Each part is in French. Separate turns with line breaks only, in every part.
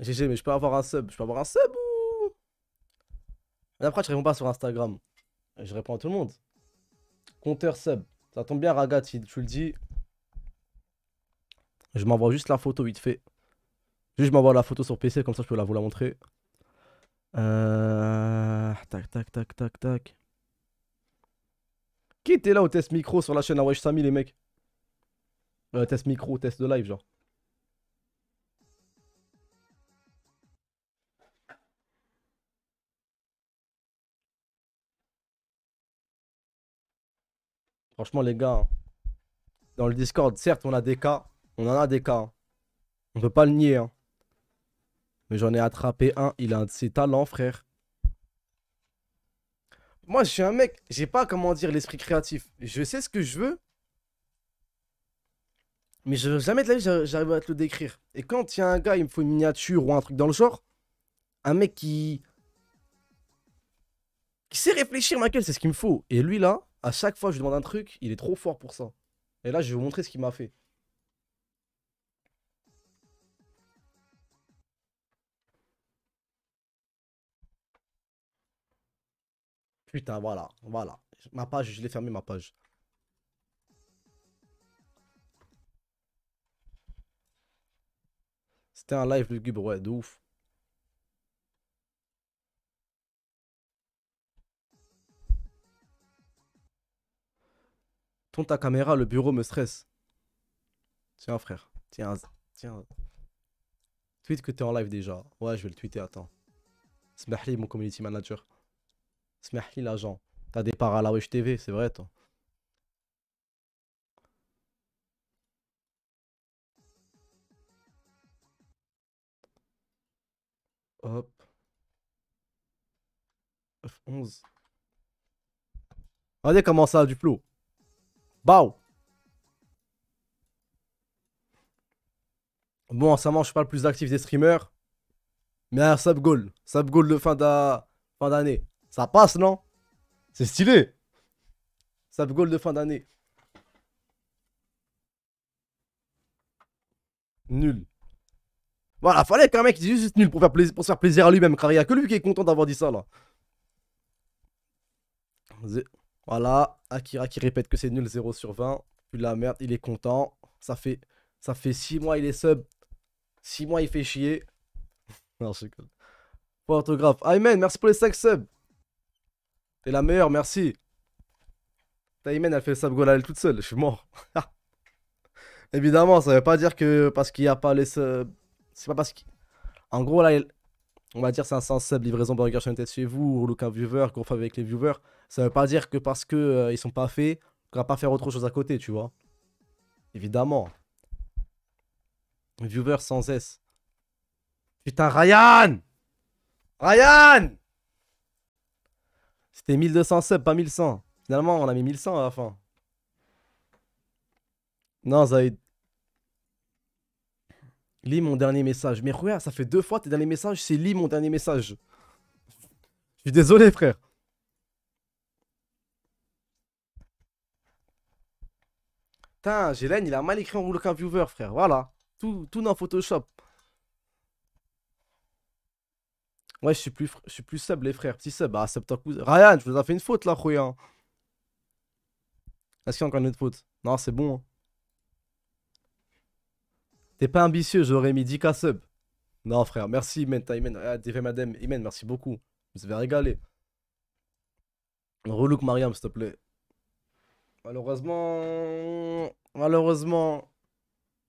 GG, mais je peux avoir un sub. Je peux avoir un sub ou. Après, je réponds pas sur Instagram. Je réponds à tout le monde. Compteur sub. Ça tombe bien, Ragat, si tu le dis. Je m'envoie juste la photo vite fait. Juste, je m'envoie la photo sur PC, comme ça je peux la, vous la montrer. Tac, tac, tac, tac, tac. Qui était là au test micro sur la chaîne Watch Samy les mecs Test micro, test de live, genre. Franchement, les gars, dans le Discord, certes, on a des cas. On en a des cas. On peut pas le nier. Hein. Mais j'en ai attrapé un. Il a un de ses talents, frère. Moi, je suis un mec. J'ai pas, comment dire, l'esprit créatif. Je sais ce que je veux. Mais je, jamais de la vie, j'arrive à te le décrire. Et quand il y a un gars, il me faut une miniature ou un truc dans le genre. Un mec qui. qui sait réfléchir, Michael, c'est ce qu'il me faut. Et lui, là, à chaque fois, je lui demande un truc, il est trop fort pour ça. Et là, je vais vous montrer ce qu'il m'a fait. Putain, voilà, voilà. Ma page, je l'ai fermée, ma page. C'était un live de ouais, de ouf. Ton ta caméra, le bureau me stresse. Tiens, frère. Tiens, tiens. Tweet que t'es en live déjà. Ouais, je vais le tweeter, attends. Smahli, mon community manager. Smahli, l'agent. T'as des parts à la Wesh TV, c'est vrai, toi. Hop. F11. Regardez comment ça a du plot Bao Bon, ça ce je suis pas le plus actif des streamers. Mais un sub goal. Sub goal de fin d'année. Ça passe, non C'est stylé. Sub goal de fin d'année. Nul. Voilà, fallait qu'un mec dise juste nul pour, pour se faire plaisir à lui-même. Car il n'y a que lui qui est content d'avoir dit ça, là. Voilà, Akira qui répète que c'est nul 0 sur 20. Puis la merde, il est content. Ça fait, ça fait 6 mois, il est sub. 6 mois, il fait chier. non, je cool. Pour autographe. Ayman, merci pour les 5 subs. T'es la meilleure, merci. Ayman, elle fait le sub goal, elle toute seule. Je suis mort. Évidemment, ça veut pas dire que parce qu'il n'y a pas les subs. C'est pas parce qu'il. En gros, là, on va dire 500 sub, livraison burger tête chez vous, ou look un viewer, qu'on fait avec les viewers, ça veut pas dire que parce qu'ils euh, sont pas faits, qu'on va pas faire autre chose à côté, tu vois. Évidemment. Viewer sans S. Putain, Ryan Ryan C'était 1200 subs, pas 1100. Finalement, on a mis 1100 à la fin. Non, Zaid. Lis mon dernier message. Mais regarde, ça fait deux fois tes derniers messages, c'est lis mon dernier message. Je suis désolé, frère. Putain, Gélène, il a mal écrit en rouleau viewer, frère. Voilà. Tout, dans Photoshop. Ouais, je suis plus, je suis plus sub, les frères. Petit sub, ah, ta Ryan, je vous ai fait une faute là, Royan. Est-ce qu'il y a encore une autre faute Non, c'est bon. Hein. T'es pas ambitieux, j'aurais mis 10k sub. Non, frère, merci, Imen. T'as ah, madame. Imen, merci beaucoup. Vous avez régalé. Relook Mariam, s'il te plaît. Malheureusement. Malheureusement.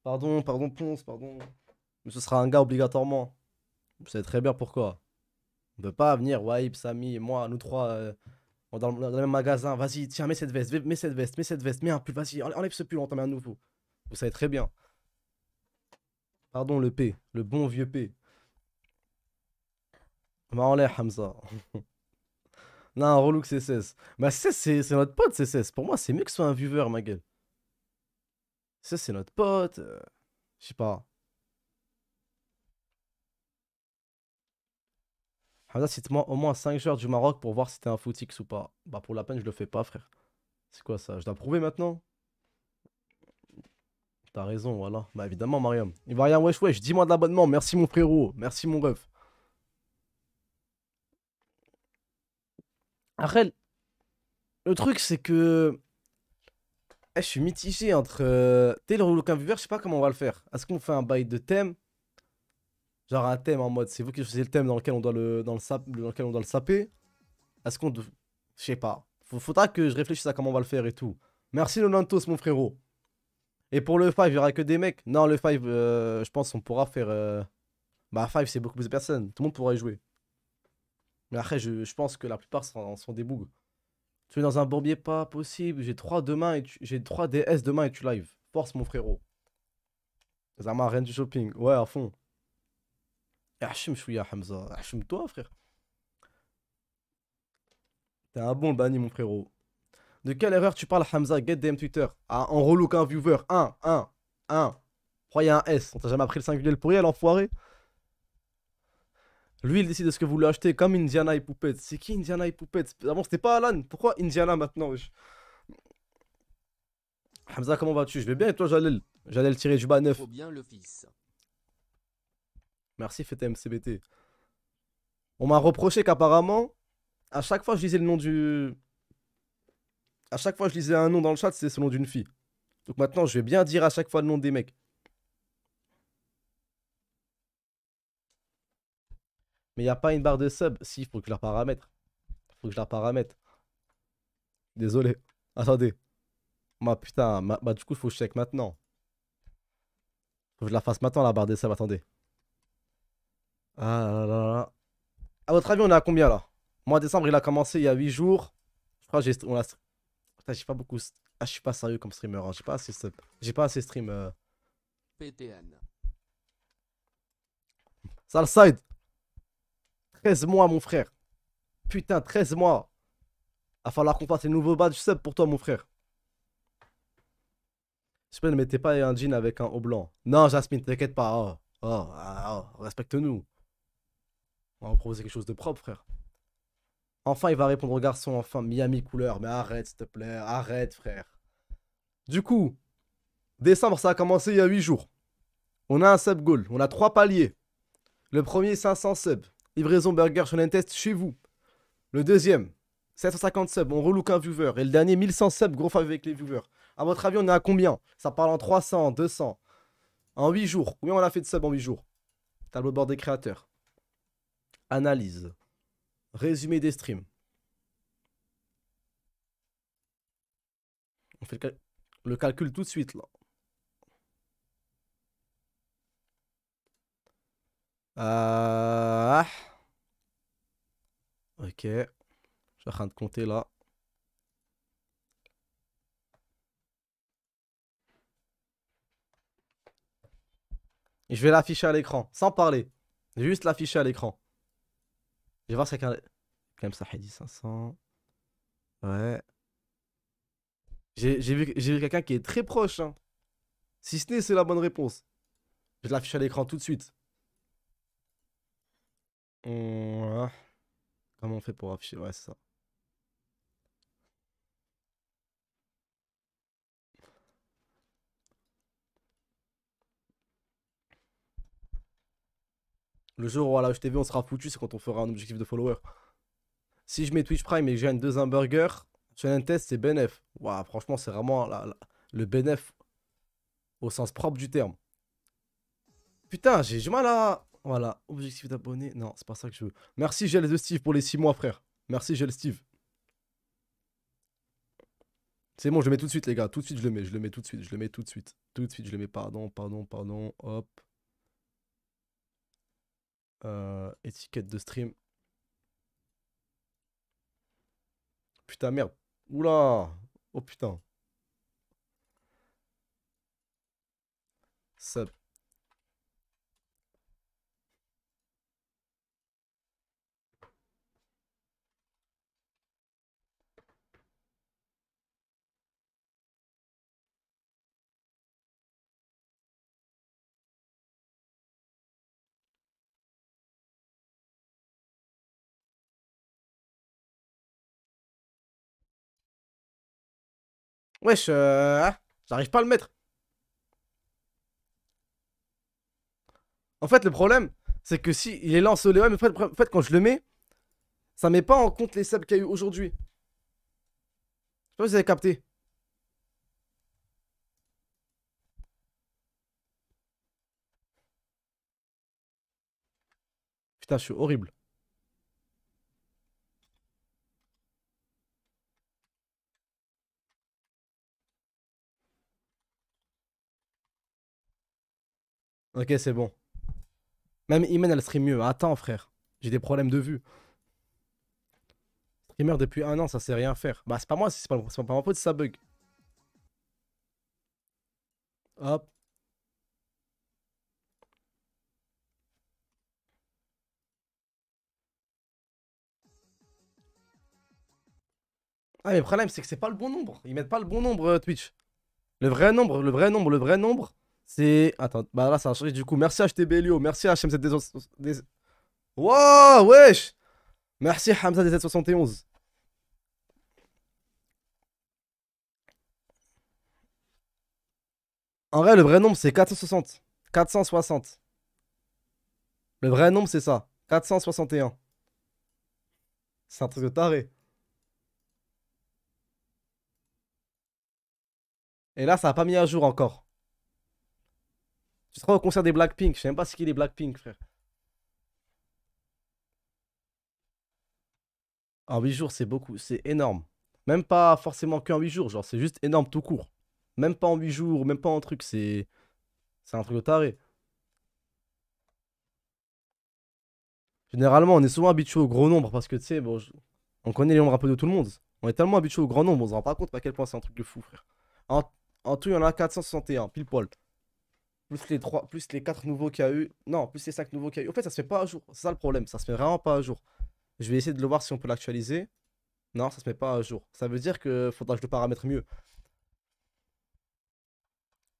Pardon, pardon, Ponce, pardon. Mais ce sera un gars obligatoirement. Vous savez très bien pourquoi. On peut pas venir, Waïb, Sami, moi, nous trois, euh, dans, le, même magasin. Vas-y, tiens, mets cette veste, mets cette veste, mets cette veste, mets un pull, vas-y, enlève ce pull, on t'en met un nouveau. Vous savez très bien. Pardon, le P, le bon vieux P. l'air, Hamza. non, relou que CSS. Bah, c'est notre pote, CSS. Pour moi, c'est mieux que ce soit un viewer, ma gueule. c'est notre pote. Euh, je sais pas. Hamza, cite-moi au moins 5 joueurs du Maroc pour voir si t'es un footix ou pas. Bah, pour la peine, je le fais pas, frère. C'est quoi ça Je dois prouver maintenant T'as raison, voilà. Bah évidemment, Mariam. Il va rien, wesh, wesh. Dis-moi de l'abonnement. Merci, mon frérot. Merci, mon ref. Après, le truc, c'est que. Eh, je suis mitigé entre. Euh, t'es le Viewer, je sais pas comment on va le faire. Est-ce qu'on fait un bail de thème Genre un thème en mode, c'est vous qui choisissez le thème dans lequel on doit le, dans le, dans lequel on doit le saper Est-ce qu'on. Je sais pas. Faudra que je réfléchisse à comment on va le faire et tout. Merci, Lonantos, mon frérot. Et pour le 5, il y aura que des mecs. Non, le 5, euh, je pense qu'on pourra faire. Euh... Bah, 5, c'est beaucoup plus de personnes. Tout le monde pourra y jouer. Mais après, je, pense que la plupart sont, sont des bougs Tu es dans un bombier pas possible. J'ai 3 demain et tu... j'ai 3 DS demain et tu live. Force, mon frérot. Zama, rien du shopping. Ouais, à fond. Hachim, je Hamza. Hachim, toi, frère. T'es un bon banni, mon frérot. De quelle erreur tu parles, Hamza Get DM Twitter. Ah, en relook un viewer. 1, 1, 1. Croyez un S On t'a jamais appris le singulier le alors enfoiré Lui, il décide de ce que vous voulez acheter, comme Indiana et Poupette. C'est qui Indiana et Poupette Avant, c'était pas Alan. Pourquoi Indiana maintenant Hamza, comment vas-tu Je vais bien et toi, Jalel J'allais le tirer du bas neuf. bien le fils. Merci, On m'a reproché qu'apparemment, à chaque fois je disais le nom du, à chaque fois que je lisais un nom dans le chat, c'était selon nom d'une fille. Donc maintenant, je vais bien dire à chaque fois le nom des mecs. Mais il n'y a pas une barre de sub. Si, il faut que je la paramètre. Il faut que je la paramètre. Désolé. Attendez. Ma putain, bah du coup, il faut que je check maintenant. Il Faut que je la fasse maintenant, la barre de sub. Attendez. Ah là là là. À votre avis, on est à combien là Mois décembre, il a commencé il y a 8 jours. Je crois que j'ai j'ai pas beaucoup. Ah, je suis pas sérieux comme streamer. Hein. J'ai pas assez sub. J'ai pas assez stream. Euh. Salside. 13 mois, mon frère. Putain, 13 mois. Va falloir qu'on fasse les nouveaux badges sub pour toi, mon frère. pas, ne mettez pas un jean avec un haut blanc. Non, Jasmine, t'inquiète pas. Oh, oh, ah, oh, respecte-nous. On va vous proposer quelque chose de propre, frère. Enfin, il va répondre au garçon, enfin, Miami couleur. Mais arrête, s'il te plaît, arrête, frère. Du coup, décembre, ça a commencé il y a 8 jours. On a un sub goal, on a 3 paliers. Le premier, 500 subs. Livraison burger sur test chez vous. Le deuxième, 750 subs, on relook un viewer. Et le dernier, 1100 subs, gros faveur avec les viewers. À votre avis, on est à combien Ça parle en 300, 200. En 8 jours. Combien on a fait de subs en 8 jours Tableau de bord des créateurs. Analyse. Résumé des streams. On fait le, calcul tout de suite là. Ah. Ok. Je suis en train de compter là. je vais l'afficher à l'écran, sans parler. Juste l'afficher à l'écran. Je vais voir ça quand même ça dit 500. Ouais. J'ai vu, vu quelqu'un qui est très proche. Hein. Si ce n'est, c'est la bonne réponse. Je vais l'afficher à l'écran tout de suite. Hein. Comment on fait pour afficher Ouais, c'est ça. Le jour où à la HTV on sera foutu, c'est quand on fera un objectif de follower. Si je mets Twitch Prime et que j'ai un deux hamburgers, burger, test c'est BNF. Waouh, franchement, c'est vraiment le BNF au sens propre du terme. Putain, j'ai du mal à. Voilà, objectif d'abonné. Non, c'est pas ça que je veux. Merci, Gel de Steve, pour les 6 mois, frère. Merci, Gel Steve. C'est bon, je le mets tout de suite, les gars. Tout de suite, je le mets. Je le mets tout de suite. Je le mets tout de suite. Tout de suite, je le mets. Pardon, pardon, pardon. Hop. Euh, étiquette de stream. Putain, merde. Oula Oh putain. Wesh, euh, hein, j'arrive pas à le mettre. En fait, le problème, c'est que si il est lancé au mais en fait, quand je le mets, ça met pas en compte les sables qu'il y a eu aujourd'hui. Je sais pas si vous avez capté. Putain, je suis horrible. Ok, c'est bon. Même Imen, elle stream mieux. Attends, frère. J'ai des problèmes de vue. Streamer depuis un an, ça sait rien faire. Bah, c'est pas moi, c'est pas, mon pas ça bug. Hop. Ah, mais le problème, c'est que c'est pas le bon nombre. Ils mettent pas le bon nombre, euh, Twitch. Le vrai nombre, le vrai nombre, le vrai nombre. C'est. Attends, bah là ça a changé du coup. Merci à Elio, merci HM7 des. wesh! Merci Hamza des En vrai, le vrai nombre c'est 460. 460. Le vrai nombre c'est ça. 461. C'est un truc de taré. Et là, ça n'a pas mis à jour encore. Je serai au concert des Blackpink. Je sais même pas ce qu'il est Blackpink, frère. En 8 jours, c'est beaucoup. C'est énorme. Même pas forcément qu'en 8 jours. Genre, c'est juste énorme tout court. Même pas en 8 jours, même pas en truc. C'est. C'est un truc de taré. Généralement, on est souvent habitué au gros nombre parce que, tu sais, bon, on connaît les nombres un peu de tout le monde. On est tellement habitué au grand nombre, on se rend pas compte à quel point c'est un truc de fou, frère. En, en tout, il y en a 461, pile poil plus les trois, plus les quatre nouveaux qu'il a eu. Non, plus les cinq nouveaux qu'il y a eu. En fait, ça se fait pas à jour. C'est ça le problème. Ça se met vraiment pas à jour. Je vais essayer de le voir si on peut l'actualiser. Non, ça se met pas à jour. Ça veut dire que faudra que je le paramètre mieux.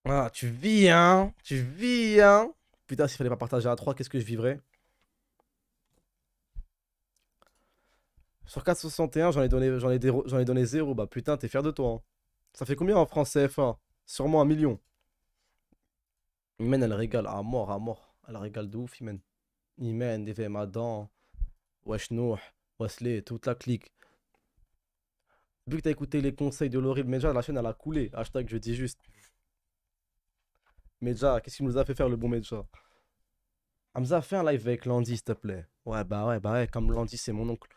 Ah, tu vis, hein Tu vis, hein Putain, s'il fallait pas partager à 3, qu'est-ce que je vivrais Sur 461, j'en ai donné j'en ai, donné 0. Bah putain, t'es fier de toi. Hein. Ça fait combien en France CFA Sûrement un million. Imen, elle régale à mort, à mort. Elle régale de ouf, Imen. Imen, DVM Adam, Wesh Wesley, toute la clique. Vu que t'as écouté les conseils de l'horrible Medja, la chaîne elle a coulé. Hashtag je dis juste. Medja, qu'est-ce qu'il nous a fait faire le bon Medja Amza, fait un live avec Landy, s'il te plaît. Ouais, bah ouais, bah ouais, comme Landy, c'est mon oncle.